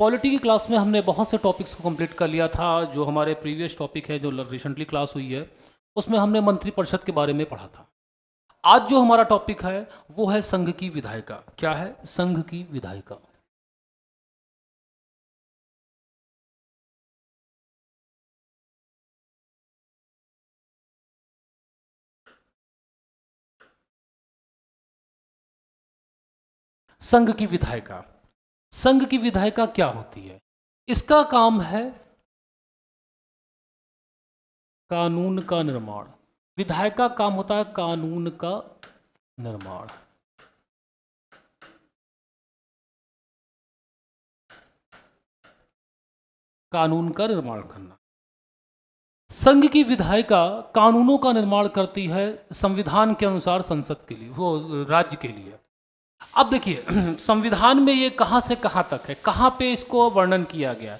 polity की class में हमने बहुत से टॉपिक्स को कंप्लीट कर लिया था जो हमारे प्रीवियस टॉपिक है जो रिसेंटली क्लास हुई है उसमें हमने मंत्रिपरिषद के बारे में पढ़ा था आज जो हमारा टॉपिक है वो है संघ की विधायिका क्या है संघ की विधायिका संघ की विधायिका संघ की विधायिका क्या होती है इसका काम है कानून का निर्माण विधायिका काम होता है कानून का निर्माण कानून का निर्माण करना संघ की विधायिका कानूनों का निर्माण करती है संविधान के अनुसार संसद के लिए वो राज्य के लिए अब देखिए संविधान में ये कहाँ से कहाँ तक है कहाँ पे इसको वर्णन किया गया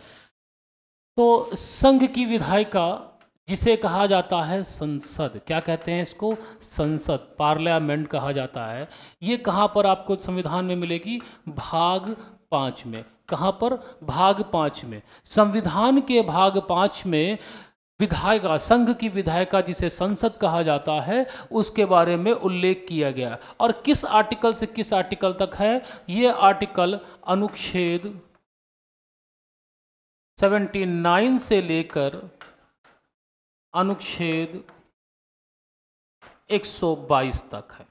तो संघ की विधायिका जिसे कहा जाता है संसद क्या कहते हैं इसको संसद पार्लियामेंट कहा जाता है ये कहाँ पर आपको संविधान में मिलेगी भाग पाँच में कहाँ पर भाग पाँच में संविधान के भाग पाँच में विधायिका संघ की विधायिका जिसे संसद कहा जाता है उसके बारे में उल्लेख किया गया और किस आर्टिकल से किस आर्टिकल तक है ये आर्टिकल अनुच्छेद 79 से लेकर अनुच्छेद 122 तक है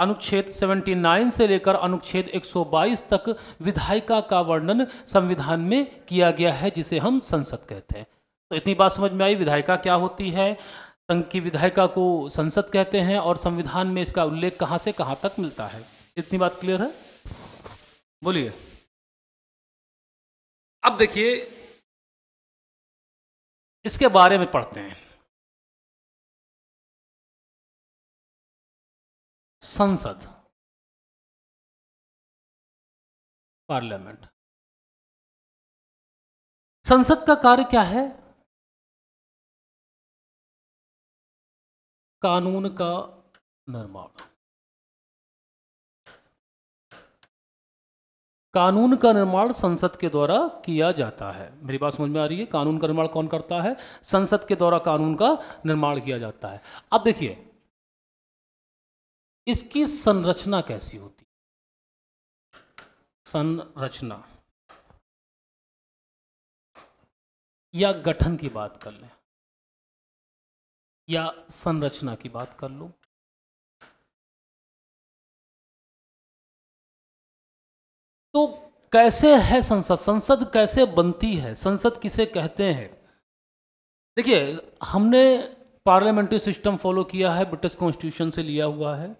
अनुच्छेद 79 से लेकर अनुच्छेद 122 तक विधायिका का वर्णन संविधान में किया गया है जिसे हम संसद कहते हैं तो इतनी बात समझ में आई विधायिका क्या होती है संघ की विधायिका को संसद कहते हैं और संविधान में इसका उल्लेख कहाँ से कहाँ तक मिलता है इतनी बात क्लियर है बोलिए अब देखिए इसके बारे में पढ़ते हैं संसद पार्लियामेंट संसद का कार्य क्या है कानून का निर्माण कानून का निर्माण संसद के द्वारा किया जाता है मेरी बात समझ में आ रही है कानून का निर्माण कौन करता है संसद के द्वारा कानून का निर्माण किया जाता है अब देखिए इसकी संरचना कैसी होती संरचना या गठन की बात कर लें या संरचना की बात कर लो तो कैसे है संसद संसद कैसे बनती है संसद किसे कहते हैं देखिए हमने पार्लियामेंट्री सिस्टम फॉलो किया है ब्रिटिश कॉन्स्टिट्यूशन से लिया हुआ है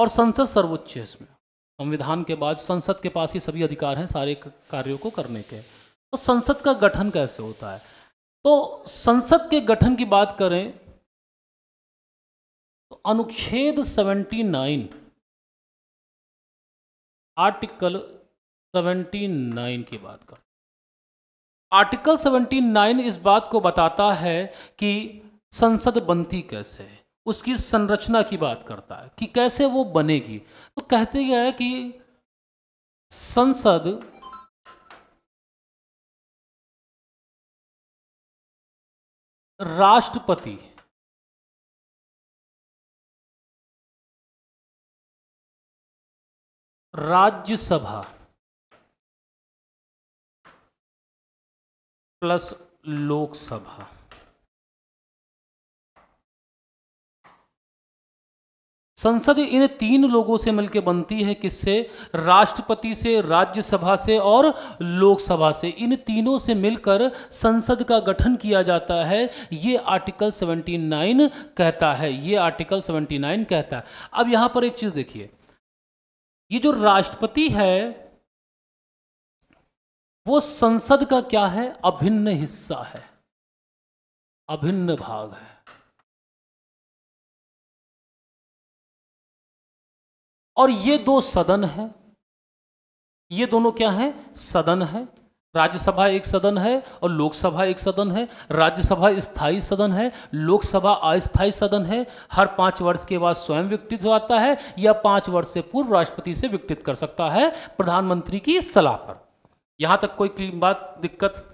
और संसद सर्वोच्च है इसमें संविधान के बाद संसद के पास ही सभी अधिकार हैं सारे कार्यों को करने के तो संसद का गठन कैसे होता है तो संसद के गठन की बात करें तो अनुच्छेद 79 आर्टिकल 79 की बात कर आर्टिकल 79 इस बात को बताता है कि संसद बनती कैसे है उसकी संरचना की बात करता है कि कैसे वो बनेगी तो कहते हैं कि संसद राष्ट्रपति राज्यसभा प्लस लोकसभा संसद इन तीन लोगों से मिलकर बनती है किससे राष्ट्रपति से राज्यसभा से और लोकसभा से इन तीनों से मिलकर संसद का गठन किया जाता है ये आर्टिकल 79 कहता है ये आर्टिकल 79 कहता है अब यहां पर एक चीज देखिए ये जो राष्ट्रपति है वो संसद का क्या है अभिन्न हिस्सा है अभिन्न भाग है और ये दो सदन है ये दोनों क्या है सदन है राज्यसभा एक सदन है और लोकसभा एक सदन है राज्यसभा स्थायी सदन है लोकसभा अस्थायी सदन है हर पांच वर्ष के बाद स्वयं विकटित हो जाता है या पांच वर्ष से पूर्व राष्ट्रपति से विकटित कर सकता है प्रधानमंत्री की सलाह पर यहां तक कोई बात दिक्कत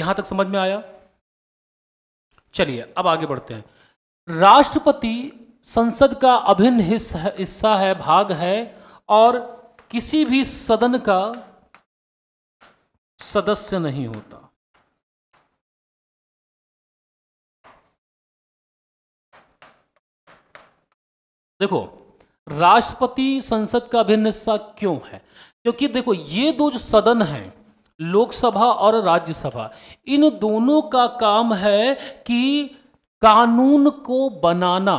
यहां तक समझ में आया चलिए अब आगे बढ़ते हैं राष्ट्रपति संसद का अभिन्न हिस्सा है भाग है और किसी भी सदन का सदस्य नहीं होता देखो राष्ट्रपति संसद का अभिन्न हिस्सा क्यों है क्योंकि देखो ये दो जो सदन हैं लोकसभा और राज्यसभा इन दोनों का काम है कि कानून को बनाना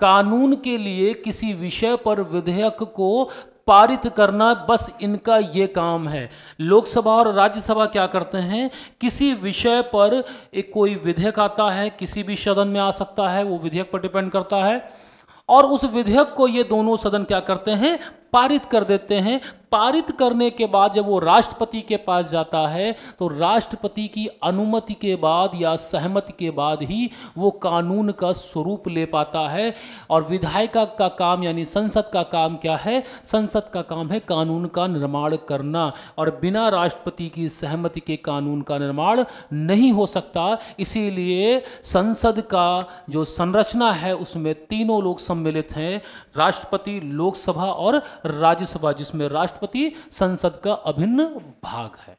कानून के लिए किसी विषय पर विधेयक को पारित करना बस इनका ये काम है लोकसभा और राज्यसभा क्या करते हैं किसी विषय पर एक कोई विधेयक आता है किसी भी सदन में आ सकता है वो विधेयक पर डिपेंड करता है और उस विधेयक को ये दोनों सदन क्या करते हैं पारित कर देते हैं पारित करने के बाद जब वो राष्ट्रपति के पास जाता है तो राष्ट्रपति की अनुमति के बाद या सहमति के बाद ही वो कानून का स्वरूप ले पाता है और विधायिका का, का काम यानी संसद का काम क्या है संसद का काम है कानून का निर्माण करना और बिना राष्ट्रपति की सहमति के कानून का निर्माण नहीं हो सकता इसीलिए संसद का जो संरचना है उसमें तीनों लोग सम्मिलित हैं राष्ट्रपति लोकसभा और राज्यसभा जिसमें राष्ट्र राष्ट्रपति संसद का अभिन्न भाग है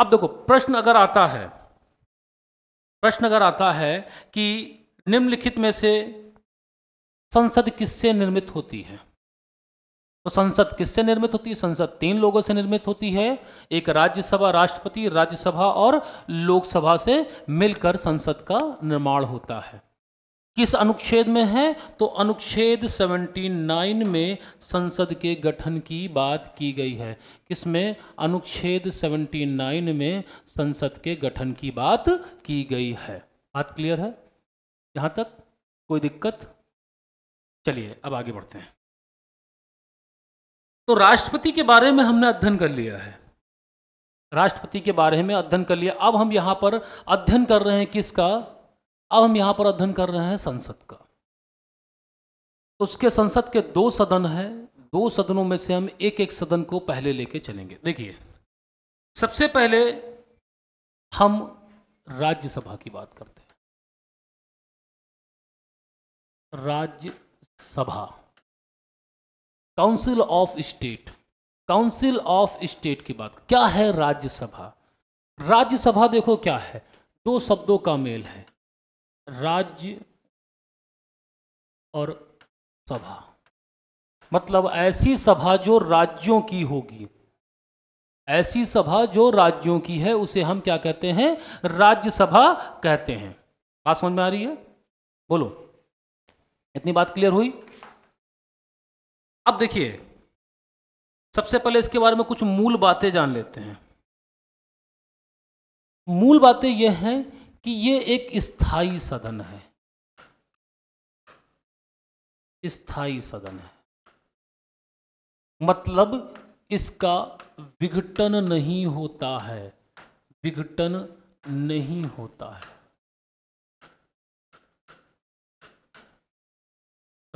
अब देखो प्रश्न अगर आता है प्रश्न अगर आता है कि निम्नलिखित में से संसद किससे निर्मित होती है तो संसद किससे निर्मित होती है संसद तीन लोगों से निर्मित होती है एक राज्यसभा राष्ट्रपति राज्यसभा और लोकसभा से मिलकर संसद का निर्माण होता है किस अनुच्छेद में है तो अनुच्छेद 79 में संसद के गठन की बात की गई है किसमें अनुच्छेद 79 में संसद के गठन की बात की गई है बात क्लियर है यहां तक कोई दिक्कत चलिए अब आगे बढ़ते हैं तो राष्ट्रपति के बारे में हमने अध्ययन कर लिया है राष्ट्रपति के बारे में अध्ययन कर लिया अब हम यहां पर अध्ययन कर रहे हैं किसका अब हम यहां पर अध्ययन कर रहे हैं संसद का तो उसके संसद के दो सदन हैं दो सदनों में से हम एक एक सदन को पहले लेके चलेंगे देखिए सबसे पहले हम राज्यसभा की बात करते हैं Rajya Sabha council of state council of state की बात क्या है राज्यसभा राज्यसभा देखो क्या है दो शब्दों का मेल है राज्य और सभा मतलब ऐसी सभा जो राज्यों की होगी ऐसी सभा जो राज्यों की है उसे हम क्या कहते हैं राज्यसभा कहते हैं बात समझ में आ रही है बोलो इतनी बात क्लियर हुई अब देखिए सबसे पहले इसके बारे में कुछ मूल बातें जान लेते हैं मूल बातें यह हैं कि ये एक स्थायी सदन है स्थाई सदन है मतलब इसका विघटन नहीं होता है विघटन नहीं होता है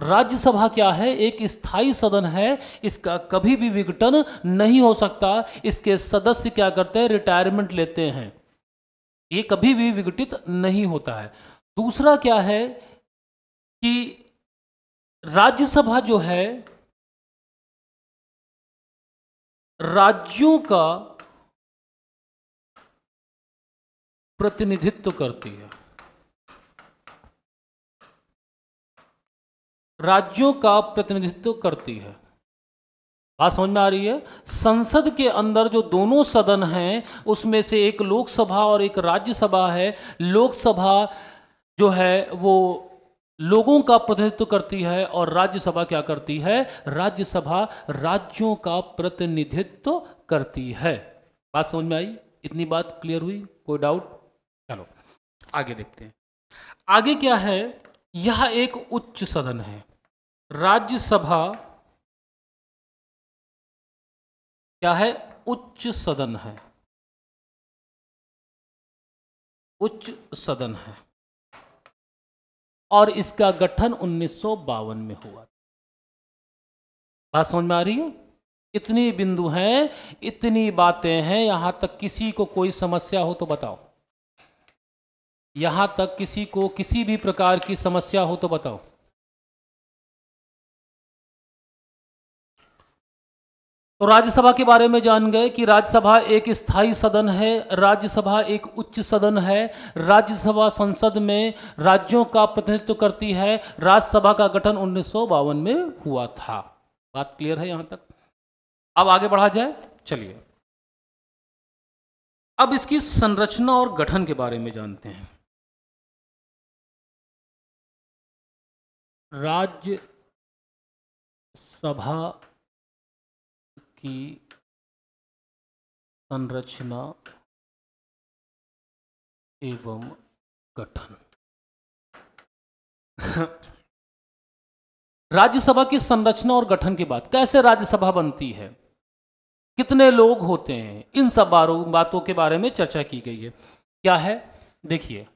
राज्यसभा क्या है एक स्थायी सदन है इसका कभी भी विघटन नहीं हो सकता इसके सदस्य क्या करते हैं रिटायरमेंट लेते हैं ये कभी भी विघटित नहीं होता है दूसरा क्या है कि राज्यसभा जो है राज्यों का प्रतिनिधित्व करती है राज्यों का प्रतिनिधित्व करती है बात समझ में आ रही है संसद के अंदर जो दोनों सदन हैं उसमें से एक लोकसभा और एक राज्यसभा है लोकसभा जो है वो लोगों का प्रतिनिधित्व करती है और राज्यसभा क्या करती है राज्यसभा राज्यों का प्रतिनिधित्व करती है बात समझ में आई इतनी बात क्लियर हुई कोई डाउट चलो आगे देखते हैं आगे क्या है यह एक उच्च सदन है राज्यसभा क्या है उच्च सदन है उच्च सदन है और इसका गठन उन्नीस में हुआ बात समझ में आ रही है इतनी बिंदु हैं इतनी बातें हैं यहां तक किसी को कोई समस्या हो तो बताओ यहां तक किसी को किसी भी प्रकार की समस्या हो तो बताओ तो राज्यसभा के बारे में जान गए कि राज्यसभा एक स्थायी सदन है राज्यसभा एक उच्च सदन है राज्यसभा संसद में राज्यों का प्रतिनिधित्व करती है राज्यसभा का गठन उन्नीस में हुआ था बात क्लियर है यहां तक अब आगे बढ़ा जाए चलिए अब इसकी संरचना और गठन के बारे में जानते हैं राज्य सभा की संरचना एवं गठन राज्यसभा की संरचना और गठन की बात कैसे राज्यसभा बनती है कितने लोग होते हैं इन सब बातों के बारे में चर्चा की गई है क्या है देखिए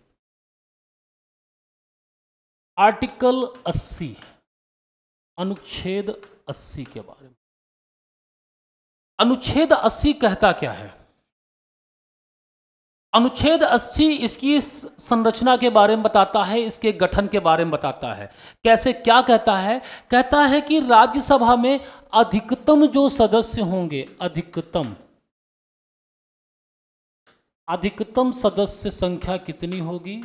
आर्टिकल 80 अनुच्छेद 80 के बारे में अनुच्छेद 80 कहता क्या है अनुच्छेद 80 इसकी संरचना के बारे में बताता है इसके गठन के बारे में बताता है कैसे क्या कहता है कहता है कि राज्यसभा में अधिकतम जो सदस्य होंगे अधिकतम अधिकतम सदस्य संख्या कितनी होगी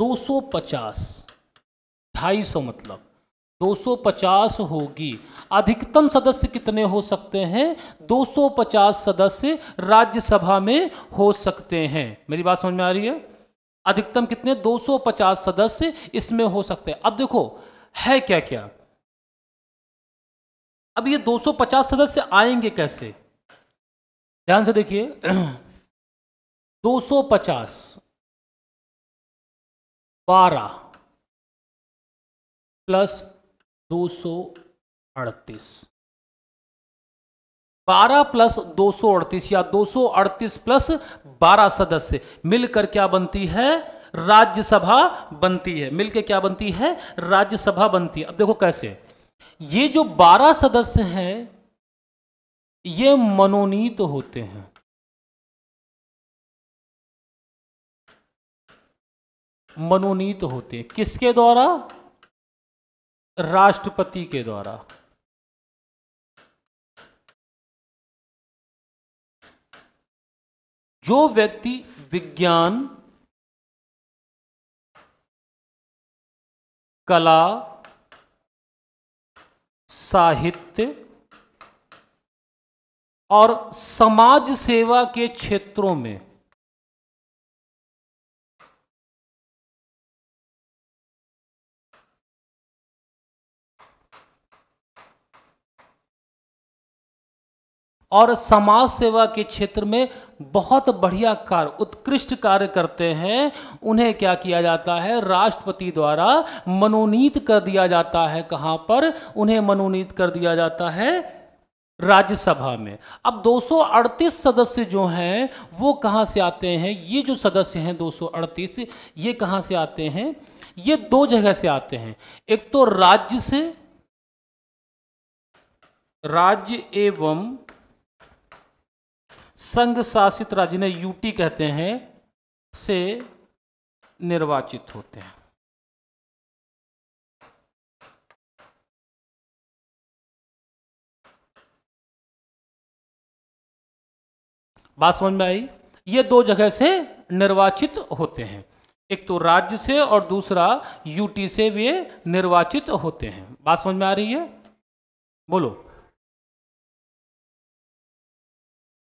दो सौ पचास ढाई सौ मतलब 250 होगी अधिकतम सदस्य कितने हो सकते हैं 250 सदस्य राज्यसभा में हो सकते हैं मेरी बात समझ में आ रही है अधिकतम कितने 250 सदस्य इसमें हो सकते हैं अब देखो है क्या क्या अब ये 250 सदस्य आएंगे कैसे ध्यान से देखिए 250 बारह प्लस दो सौ अड़तीस बारह प्लस दो सौ अड़तीस या दो सौ अड़तीस प्लस बारह सदस्य मिलकर क्या बनती है राज्यसभा बनती है मिलकर क्या बनती है राज्यसभा बनती है अब देखो कैसे ये जो बारह सदस्य हैं ये मनोनीत तो होते हैं मनोनीत तो होते हैं किसके द्वारा राष्ट्रपति के द्वारा जो व्यक्ति विज्ञान कला साहित्य और समाज सेवा के क्षेत्रों में और समाज सेवा के क्षेत्र में बहुत बढ़िया कार्य उत्कृष्ट कार्य करते हैं उन्हें क्या किया जाता है राष्ट्रपति द्वारा मनोनीत कर दिया जाता है कहाँ पर उन्हें मनोनीत कर दिया जाता है राज्यसभा में अब 238 सदस्य जो हैं वो कहाँ से आते हैं ये जो सदस्य हैं 238 ये कहाँ से आते हैं ये दो जगह से आते हैं एक तो राज्य से राज्य एवं संघ शासित राज्य ने यूटी कहते हैं से निर्वाचित होते हैं बात समझ में आई ये दो जगह से निर्वाचित होते हैं एक तो राज्य से और दूसरा यूटी से वे निर्वाचित होते हैं बात समझ में आ रही है बोलो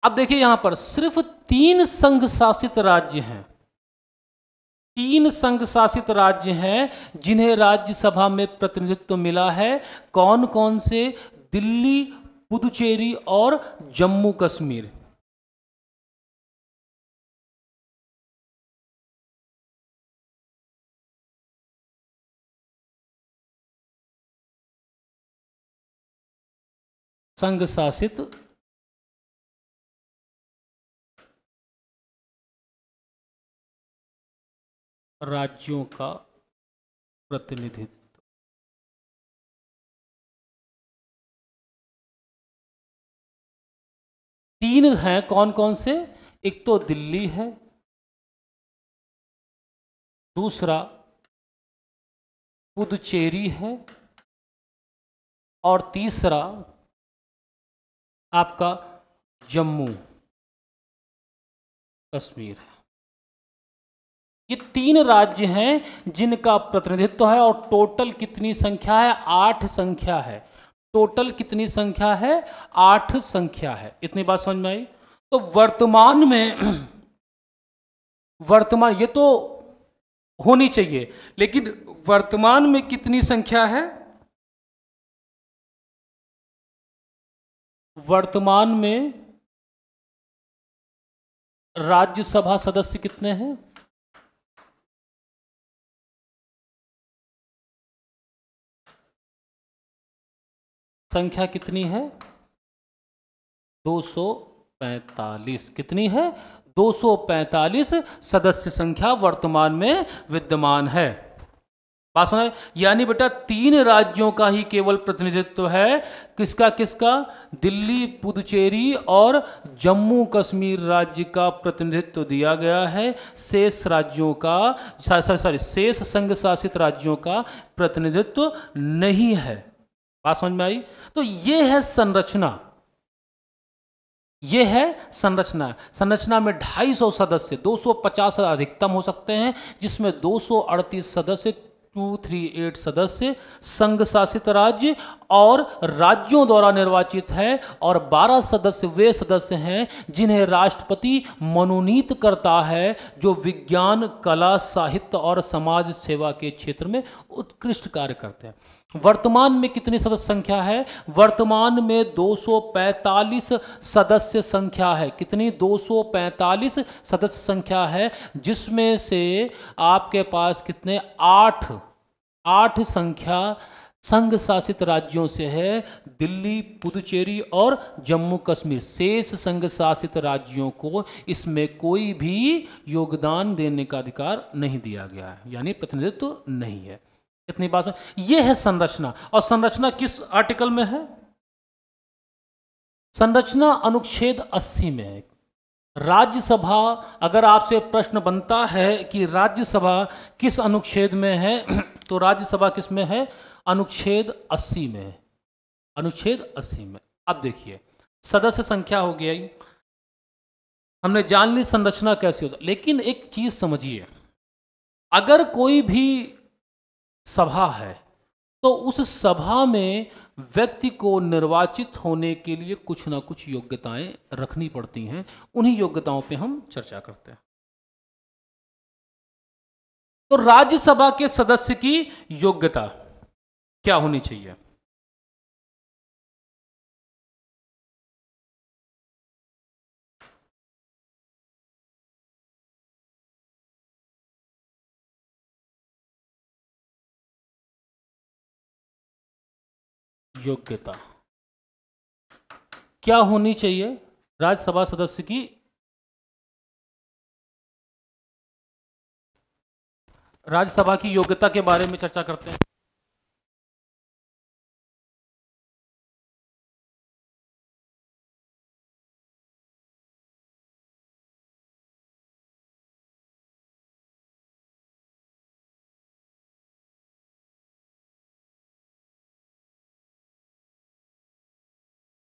अब देखिए यहां पर सिर्फ तीन संघ शासित राज्य हैं तीन संघ शासित राज्य हैं जिन्हें राज्यसभा में प्रतिनिधित्व मिला है कौन कौन से दिल्ली पुदुचेरी और जम्मू कश्मीर संघ शासित राज्यों का प्रतिनिधित्व तीन हैं कौन कौन से एक तो दिल्ली है दूसरा पुदुचेरी है और तीसरा आपका जम्मू कश्मीर है ये तीन राज्य हैं जिनका प्रतिनिधित्व है और टोटल कितनी संख्या है आठ संख्या है टोटल कितनी संख्या है आठ संख्या है इतनी बात समझ में आई तो वर्तमान में वर्तमान ये तो होनी चाहिए लेकिन वर्तमान में कितनी संख्या है वर्तमान में राज्यसभा सदस्य कितने हैं संख्या कितनी है 245 कितनी है 245 सदस्य संख्या वर्तमान में विद्यमान है यानी बेटा तीन राज्यों का ही केवल प्रतिनिधित्व है किसका किसका दिल्ली पुदुचेरी और जम्मू कश्मीर राज्य का प्रतिनिधित्व दिया गया है शेष राज्यों का सॉरी शेष संघ शासित राज्यों का प्रतिनिधित्व नहीं है बात समझ में आई तो ये है संरचना ये है संरचना संरचना में 250 सदस्य 250 अधिकतम हो सकते हैं जिसमें 238 सदस्य 238 सदस्य संघ शासित राज्य और राज्यों द्वारा निर्वाचित है और 12 सदस्य वे सदस्य हैं जिन्हें राष्ट्रपति मनोनीत करता है जो विज्ञान कला साहित्य और समाज सेवा के क्षेत्र में उत्कृष्ट कार्य करते हैं वर्तमान में कितनी सदस्य संख्या है वर्तमान में 245 सदस्य संख्या है कितनी 245 सदस्य संख्या है जिसमें से आपके पास कितने आठ आठ संख्या संघ शासित राज्यों से है दिल्ली पुदुचेरी और जम्मू कश्मीर शेष संघ शासित राज्यों को इसमें कोई भी योगदान देने का अधिकार नहीं दिया गया है यानी प्रतिनिधित्व तो नहीं है इतनी बात में ये है संरचना और संरचना किस आर्टिकल में है संरचना अनुच्छेद 80 में है राज्यसभा अगर आपसे प्रश्न बनता है कि राज्यसभा किस अनुच्छेद में है तो राज्यसभा किस में है अनुच्छेद 80 में अनुच्छेद 80 में अब देखिए सदस्य संख्या हो गया हमने जान ली संरचना कैसी होता लेकिन एक चीज समझिए अगर कोई भी सभा है तो उस सभा में व्यक्ति को निर्वाचित होने के लिए कुछ ना कुछ योग्यताएं रखनी पड़ती हैं उन्हीं योग्यताओं पे हम चर्चा करते हैं तो राज्यसभा के सदस्य की योग्यता क्या होनी चाहिए योग्यता क्या होनी चाहिए राज्यसभा सदस्य की राज्यसभा की योग्यता के बारे में चर्चा करते हैं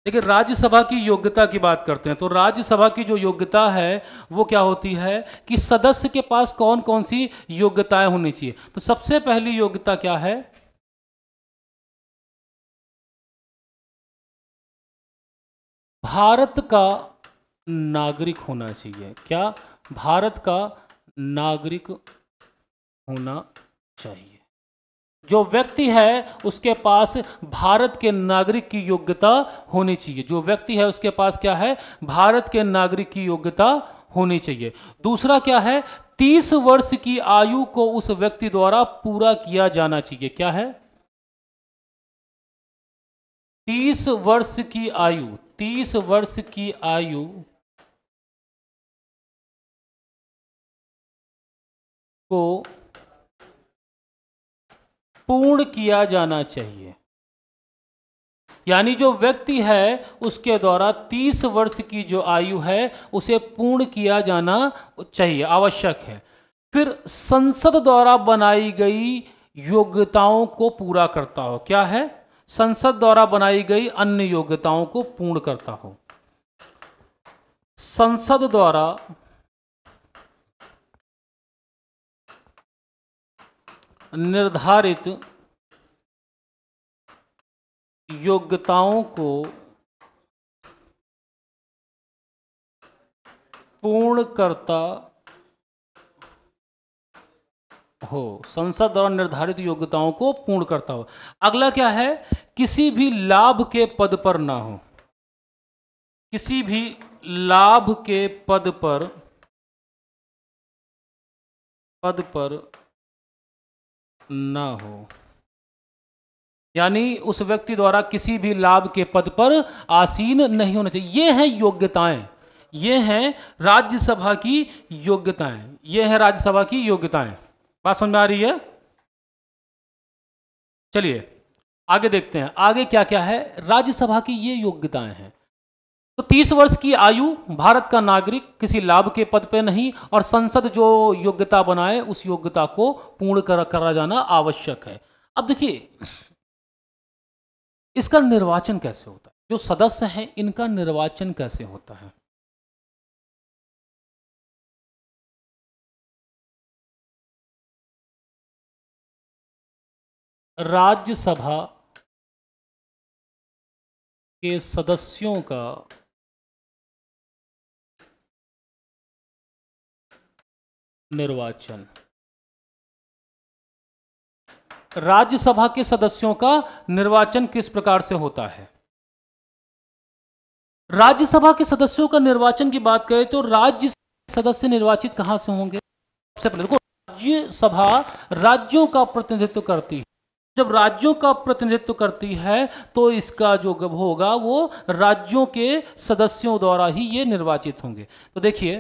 देखिए राज्यसभा की योग्यता की बात करते हैं तो राज्यसभा की जो योग्यता है वो क्या होती है कि सदस्य के पास कौन कौन सी योग्यताएं होनी चाहिए तो सबसे पहली योग्यता क्या है भारत का नागरिक होना चाहिए क्या भारत का नागरिक होना चाहिए जो व्यक्ति है उसके पास भारत के नागरिक की योग्यता होनी चाहिए जो व्यक्ति है उसके पास क्या है भारत के नागरिक की योग्यता होनी चाहिए दूसरा क्या है तीस वर्ष की आयु को उस व्यक्ति द्वारा पूरा किया जाना चाहिए क्या है तीस वर्ष की आयु तीस वर्ष की आयु को पूर्ण किया जाना चाहिए यानी जो व्यक्ति है उसके द्वारा तीस वर्ष की जो आयु है उसे पूर्ण किया जाना चाहिए आवश्यक है फिर संसद द्वारा बनाई गई योग्यताओं को पूरा करता हो क्या है संसद द्वारा बनाई गई अन्य योग्यताओं को पूर्ण करता हो संसद द्वारा निर्धारित योग्यताओं को पूर्ण करता हो संसद द्वारा निर्धारित योग्यताओं को पूर्ण करता हो अगला क्या है किसी भी लाभ के पद पर ना हो किसी भी लाभ के पद पर पद पर ना हो यानी उस व्यक्ति द्वारा किसी भी लाभ के पद पर आसीन नहीं होना चाहिए ये हैं योग्यताएं ये हैं राज्यसभा की योग्यताएं ये हैं राज्यसभा की योग्यताएं बात समझ में आ रही है चलिए आगे देखते हैं आगे क्या क्या है राज्यसभा की ये योग्यताएं हैं तो 30 वर्ष की आयु भारत का नागरिक किसी लाभ के पद पे नहीं और संसद जो योग्यता बनाए उस योग्यता को पूर्ण कर करा जाना आवश्यक है अब देखिए इसका निर्वाचन कैसे होता है जो सदस्य है इनका निर्वाचन कैसे होता है राज्यसभा के सदस्यों का निर्वाचन राज्यसभा के सदस्यों का निर्वाचन किस प्रकार से होता है राज्यसभा के सदस्यों का निर्वाचन की बात करें तो राज्य सदस्य निर्वाचित कहां से होंगे सबसे पहले देखो राज्यसभा राज्यों का प्रतिनिधित्व करती है जब राज्यों का प्रतिनिधित्व करती है तो इसका जो होगा वो राज्यों के सदस्यों द्वारा ही ये निर्वाचित होंगे तो देखिए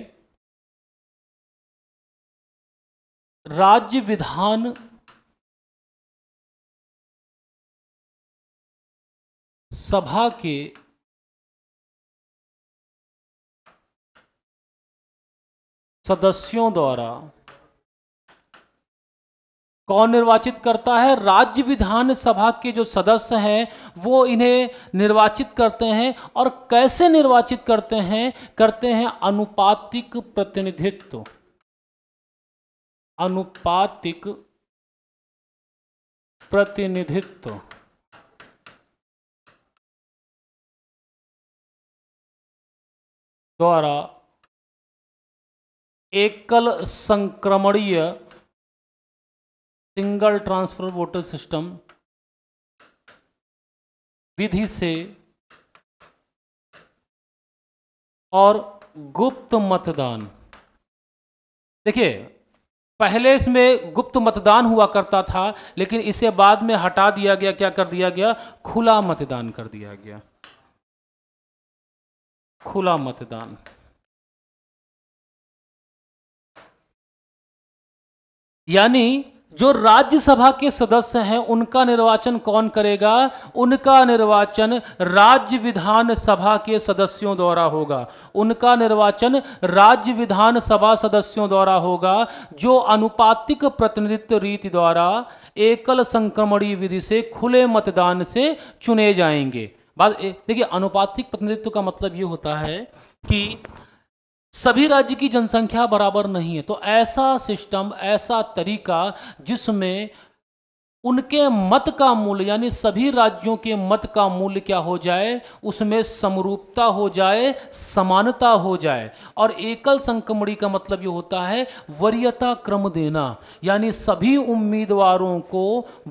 राज्य विधान सभा के सदस्यों द्वारा कौन निर्वाचित करता है राज्य विधान सभा के जो सदस्य हैं वो इन्हें निर्वाचित करते हैं और कैसे निर्वाचित करते हैं करते हैं अनुपातिक प्रतिनिधित्व अनुपातिक प्रतिनिधित्व द्वारा एकल संक्रमणीय सिंगल ट्रांसफर वोटर सिस्टम विधि से और गुप्त मतदान देखिए पहले इसमें गुप्त मतदान हुआ करता था लेकिन इसे बाद में हटा दिया गया क्या कर दिया गया खुला मतदान कर दिया गया खुला मतदान यानी जो राज्यसभा के सदस्य हैं उनका निर्वाचन कौन करेगा उनका निर्वाचन राज्य विधानसभा के सदस्यों द्वारा होगा उनका निर्वाचन राज्य विधानसभा सदस्यों द्वारा होगा जो अनुपातिक प्रतिनिधित्व रीति द्वारा एकल संक्रमणी विधि से खुले मतदान से चुने जाएंगे बात देखिए अनुपातिक प्रतिनिधित्व का मतलब ये होता है कि सभी राज्य की जनसंख्या बराबर नहीं है तो ऐसा सिस्टम ऐसा तरीका जिसमें उनके मत का मूल्य यानी सभी राज्यों के मत का मूल्य क्या हो जाए उसमें समरूपता हो जाए समानता हो जाए और एकल संक्रमणी का मतलब ये होता है वरीयता क्रम देना यानी सभी उम्मीदवारों को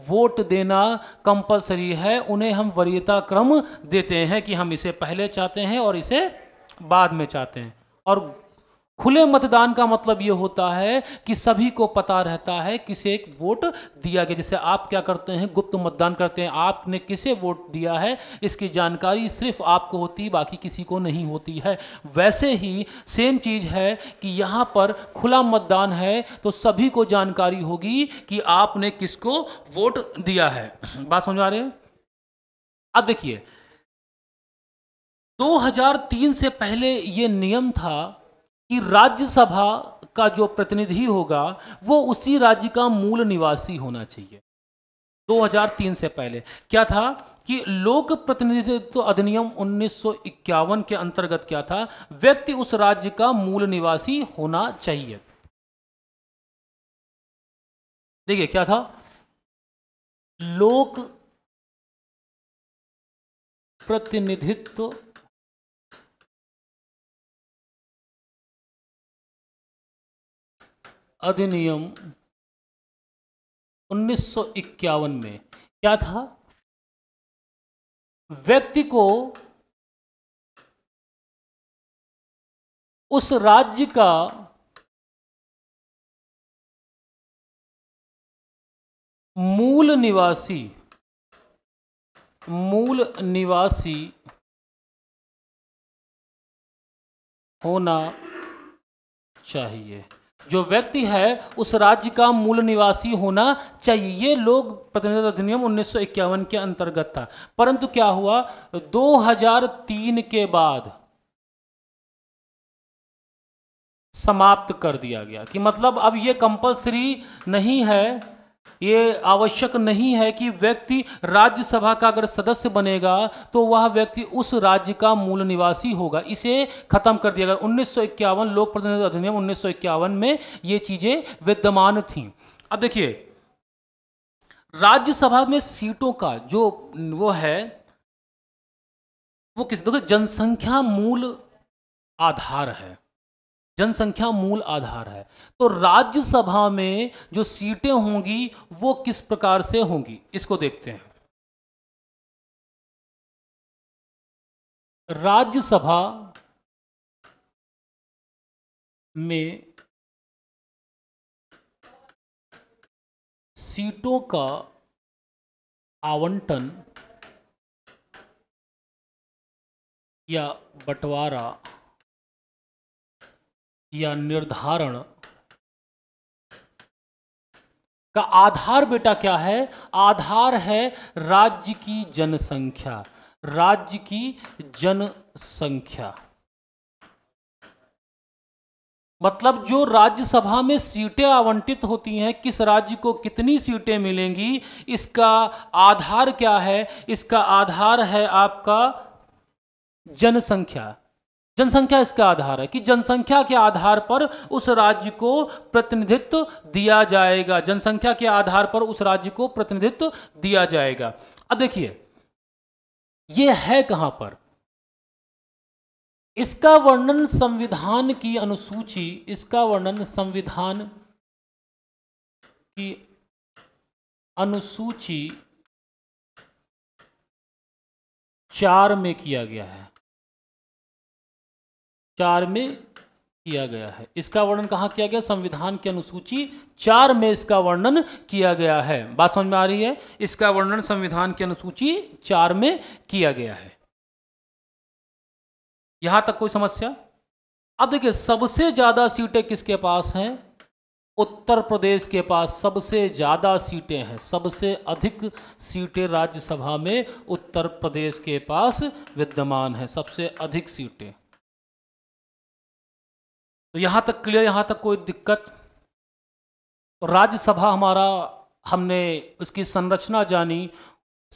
वोट देना कंपलसरी है उन्हें हम वरीयता क्रम देते हैं कि हम इसे पहले चाहते हैं और इसे बाद में चाहते हैं और खुले मतदान का मतलब ये होता है कि सभी को पता रहता है किसे एक वोट दिया गया जैसे आप क्या करते हैं गुप्त मतदान करते हैं आपने किसे वोट दिया है इसकी जानकारी सिर्फ आपको होती बाकी किसी को नहीं होती है वैसे ही सेम चीज़ है कि यहाँ पर खुला मतदान है तो सभी को जानकारी होगी कि आपने किसको वोट दिया है बात समझ आ रहे हैं अब देखिए 2003 से पहले ये नियम था कि राज्यसभा का जो प्रतिनिधि होगा वो उसी राज्य का मूल निवासी होना चाहिए 2003 से पहले क्या था कि लोक प्रतिनिधित्व अधिनियम 1951 के अंतर्गत क्या था व्यक्ति उस राज्य का मूल निवासी होना चाहिए देखिए क्या था लोक प्रतिनिधित्व अधिनियम उन्नीस में क्या था व्यक्ति को उस राज्य का मूल निवासी मूल निवासी होना चाहिए जो व्यक्ति है उस राज्य का मूल निवासी होना चाहिए ये लोग प्रतिनिधित्व अधिनियम उन्नीस के अंतर्गत था परंतु क्या हुआ 2003 के बाद समाप्त कर दिया गया कि मतलब अब ये कंपलसरी नहीं है ये आवश्यक नहीं है कि व्यक्ति राज्यसभा का अगर सदस्य बनेगा तो वह व्यक्ति उस राज्य का मूल निवासी होगा इसे खत्म कर दिया गया उन्नीस लोक प्रतिनिधि अधिनियम उन्नीस में ये चीज़ें विद्यमान थीं अब देखिए राज्यसभा में सीटों का जो वो है वो किस देखो जनसंख्या मूल आधार है जनसंख्या मूल आधार है तो राज्यसभा में जो सीटें होंगी वो किस प्रकार से होंगी इसको देखते हैं राज्यसभा में सीटों का आवंटन या बंटवारा या निर्धारण का आधार बेटा क्या है आधार है राज्य की जनसंख्या राज्य की जनसंख्या मतलब जो राज्यसभा में सीटें आवंटित होती हैं किस राज्य को कितनी सीटें मिलेंगी इसका आधार क्या है इसका आधार है आपका जनसंख्या जनसंख्या इसका आधार है कि जनसंख्या के आधार पर उस राज्य को प्रतिनिधित्व दिया जाएगा जनसंख्या के आधार पर उस राज्य को प्रतिनिधित्व दिया जाएगा अब देखिए यह है कहां पर इसका वर्णन संविधान की अनुसूची इसका वर्णन संविधान की अनुसूची चार में किया गया है चार में किया गया है इसका वर्णन कहाँ किया गया संविधान की अनुसूची चार में इसका वर्णन किया गया है बात समझ में आ रही है इसका वर्णन संविधान की अनुसूची चार में किया गया है यहां तक कोई समस्या अब देखिए सबसे ज्यादा सीटें किसके पास हैं उत्तर प्रदेश के पास सबसे ज़्यादा सीटें हैं सबसे अधिक सीटें राज्यसभा में उत्तर प्रदेश के पास विद्यमान है सबसे अधिक सीटें तो यहाँ तक क्लियर यहाँ तक कोई दिक्कत तो राज्यसभा हमारा हमने उसकी संरचना जानी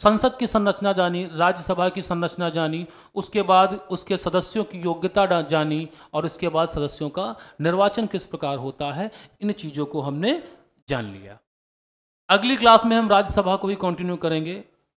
संसद की संरचना जानी राज्यसभा की संरचना जानी उसके बाद उसके सदस्यों की योग्यता जानी और उसके बाद सदस्यों का निर्वाचन किस प्रकार होता है इन चीज़ों को हमने जान लिया अगली क्लास में हम राज्यसभा को ही कंटिन्यू करेंगे